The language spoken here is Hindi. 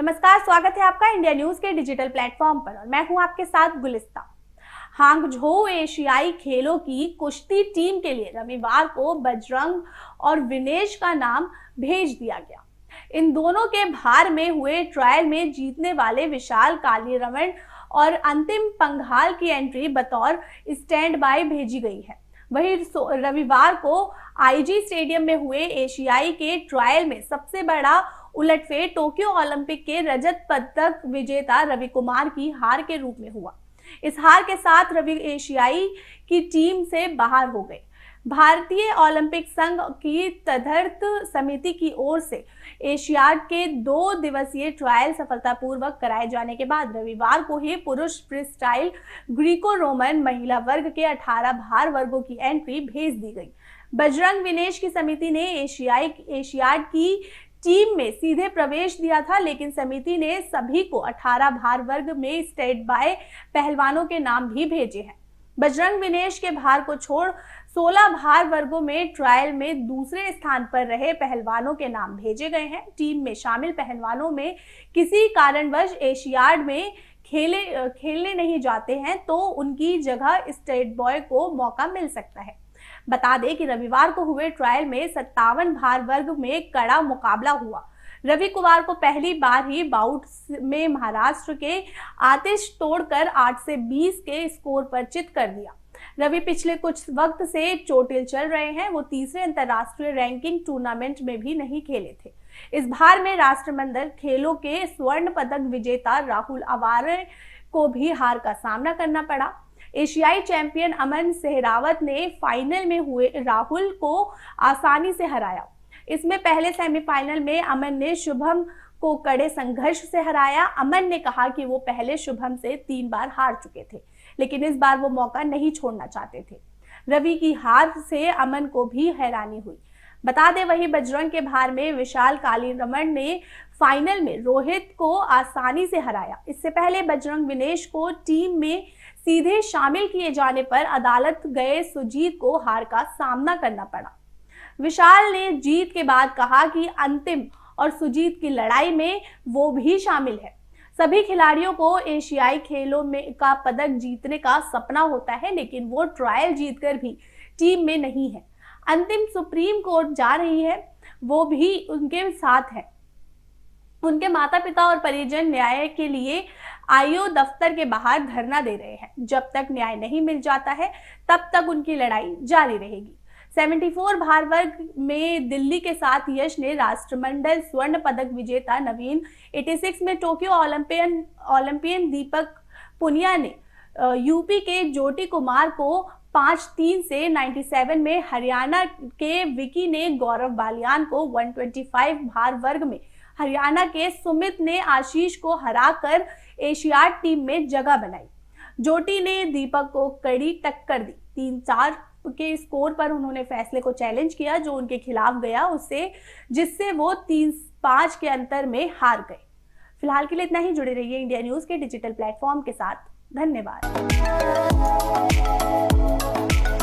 नमस्कार स्वागत है आपका इंडिया न्यूज के डिजिटल प्लेटफॉर्म पर और मैं हूं आपके साथ गुलिस्ता हांगझो एशियाई खेलों की कुश्ती टीम के लिए रविवार को बजरंग और विनेश का नाम भेज दिया गया इन दोनों के भार में हुए ट्रायल में जीतने वाले विशाल काली रमन और अंतिम पंघाल की एंट्री बतौर स्टैंड बाय भेजी गई है वहीं रविवार को आईजी स्टेडियम में हुए एशियाई के ट्रायल में सबसे बड़ा उलटफेर टोक्यो ओलंपिक के रजत पदक विजेता रवि कुमार की हार के रूप में हुआ इस हार के साथ रवि एशियाई की टीम से बाहर हो गए भारतीय ओलंपिक संघ की तदर्थ समिति की ओर से एशियाड के दो दिवसीय ट्रायल सफलतापूर्वक कराए जाने के बाद रविवार को ही पुरुष फ्री स्टाइल ग्रीको रोमन महिला वर्ग के 18 भार वर्गों की एंट्री भेज दी गई बजरंग विनेश की समिति ने एशियाई एशियाड की टीम में सीधे प्रवेश दिया था लेकिन समिति ने सभी को 18 भार वर्ग में स्टेट बाय पहलवानों के नाम भी भेजे हैं बजरंग विनेश के भार को छोड़ 16 भार वर्गों में ट्रायल में दूसरे स्थान पर रहे पहलवानों के नाम भेजे गए हैं टीम में शामिल पहलवानों में किसी कारणवश एशियाड में खेले खेलने नहीं जाते हैं तो उनकी जगह स्टेट बॉय को मौका मिल सकता है बता दें कि रविवार को हुए ट्रायल में सत्तावन भार वर्ग में कड़ा मुकाबला हुआ रवि कुमार को पहली बार ही बाउट में महाराष्ट्र के आतिश तोड़कर 8 से 20 के स्कोर पर चित कर दिया रवि पिछले कुछ वक्त से चोटिल चल रहे हैं वो तीसरे अंतर्राष्ट्रीय रैंकिंग टूर्नामेंट में भी नहीं खेले थे इस भार में राष्ट्रमंडल खेलों के स्वर्ण पदक विजेता राहुल अवार को भी हार का सामना करना पड़ा एशियाई चैंपियन अमन सेहरावत ने फाइनल में हुए राहुल को आसानी से हराया इसमें पहले सेमीफाइनल में अमन ने शुभम को कड़े संघर्ष से हराया अमन ने कहा कि वो पहले शुभम से तीन बार हार चुके थे लेकिन इस बार वो मौका नहीं छोड़ना चाहते थे रवि की हार से अमन को भी हैरानी हुई बता दे वही बजरंग के भार में विशाल कालीन रमन ने फाइनल में रोहित को आसानी से हराया इससे पहले बजरंग विनेश को टीम में सीधे शामिल किए जाने पर अदालत गए सुजीत को हार का सामना करना पड़ा विशाल ने जीत के बाद कहा कि अंतिम और सुजीत की लड़ाई में वो भी शामिल है सभी खिलाड़ियों को एशियाई खेलों में का पदक जीतने का सपना होता है लेकिन वो ट्रायल जीतकर भी टीम में नहीं है अंतिम सुप्रीम कोर्ट जा रही है वो भी उनके साथ है उनके माता पिता और परिजन न्याय के लिए आईओ दफ्तर के बाहर धरना दे रहे हैं जब तक न्याय नहीं मिल जाता है तब तक उनकी लड़ाई जारी रहेगी 74 भार वर्ग में दिल्ली के साथ यश ने राष्ट्रमंडल स्वर्ण पदक विजेता नवीन 86 में Tokyo Olympian Olympian Deepak Punia ने यूपी के ज्योति कुमार को पाँच तीन से 97 में हरियाणा के विकी ने गौरव बालियान को 125 भार वर्ग में हरियाणा के सुमित ने आशीष को हराकर एशियाड टीम में जगह बनाई ज्योति ने दीपक को कड़ी टक्कर दी तीन चार के स्कोर पर उन्होंने फैसले को चैलेंज किया जो उनके खिलाफ गया उससे जिससे वो तीन पांच के अंतर में हार गए फिलहाल के लिए इतना ही जुड़े रहिए इंडिया न्यूज़ के डिजिटल प्लेटफॉर्म के साथ धन्यवाद